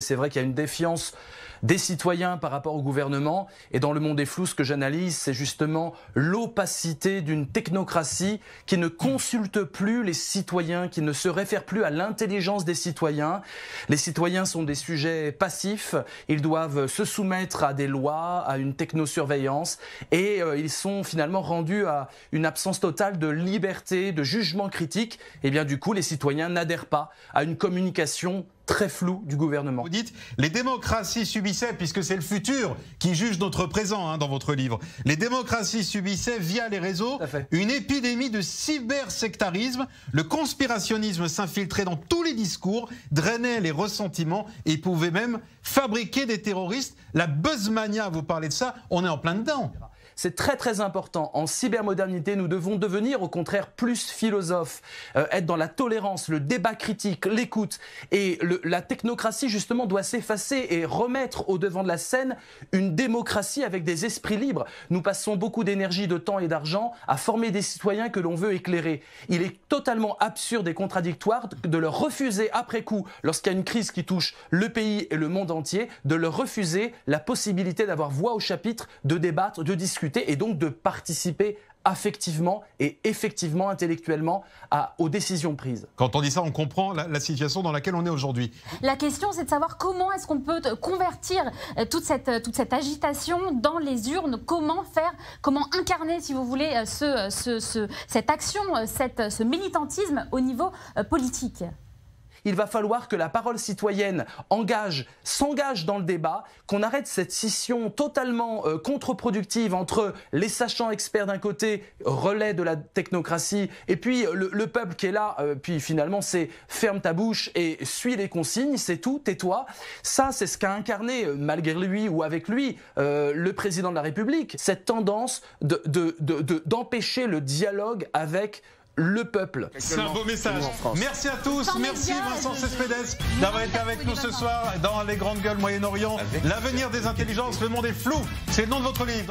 C'est vrai qu'il y a une défiance des citoyens par rapport au gouvernement. Et dans le monde des flous, ce que j'analyse, c'est justement l'opacité d'une technocratie qui ne consulte plus les citoyens, qui ne se réfère plus à l'intelligence des citoyens. Les citoyens sont des sujets passifs. Ils doivent se soumettre à des lois, à une technosurveillance. Et euh, ils sont finalement rendus à une absence totale de liberté, de jugement critique. Et eh bien, du coup, les citoyens n'adhèrent pas à une communication très flou du gouvernement. Vous dites, les démocraties subissaient, puisque c'est le futur qui juge notre présent hein, dans votre livre, les démocraties subissaient via les réseaux une épidémie de cybersectarisme, le conspirationnisme s'infiltrait dans tous les discours, drainait les ressentiments et pouvait même fabriquer des terroristes. La buzzmania, vous parlez de ça, on est en plein dedans. C'est très très important. En cybermodernité, nous devons devenir au contraire plus philosophes, euh, être dans la tolérance, le débat critique, l'écoute. Et la technocratie, justement, doit s'effacer et remettre au devant de la scène une démocratie avec des esprits libres. Nous passons beaucoup d'énergie, de temps et d'argent à former des citoyens que l'on veut éclairer. Il est totalement absurde et contradictoire de leur refuser après coup, lorsqu'il y a une crise qui touche le pays et le monde entier, de leur refuser la possibilité d'avoir voix au chapitre, de débattre, de discuter et donc de participer affectivement et effectivement intellectuellement aux décisions prises. Quand on dit ça, on comprend la, situation dans laquelle on est aujourd'hui. La question, c'est de savoir comment est-ce qu'on peut convertir euh, toute cette, euh, toute cette agitation dans les urnes, comment faire, comment incarner, si vous voulez, euh, cette action, ce militantisme au niveau politique il va falloir que la parole citoyenne engage, s'engage dans le débat, qu'on arrête cette scission totalement euh, contre-productive entre les sachants experts d'un côté, relais de la technocratie, et puis euh, le, peuple qui est là, euh, puis finalement c'est ferme ta bouche et suis les consignes, c'est tout, tais-toi. Ça, c'est ce qu'a incarné, malgré lui ou avec lui, le président de la République, cette tendance d'empêcher de, le dialogue avec le peuple. C'est un beau message. Merci à tous. Merci Vincent Cespedes d'avoir été avec nous ce soir dans Les Grandes Gueules Moyen-Orient. L'avenir des intelligences, le monde est flou. C'est le nom de votre livre.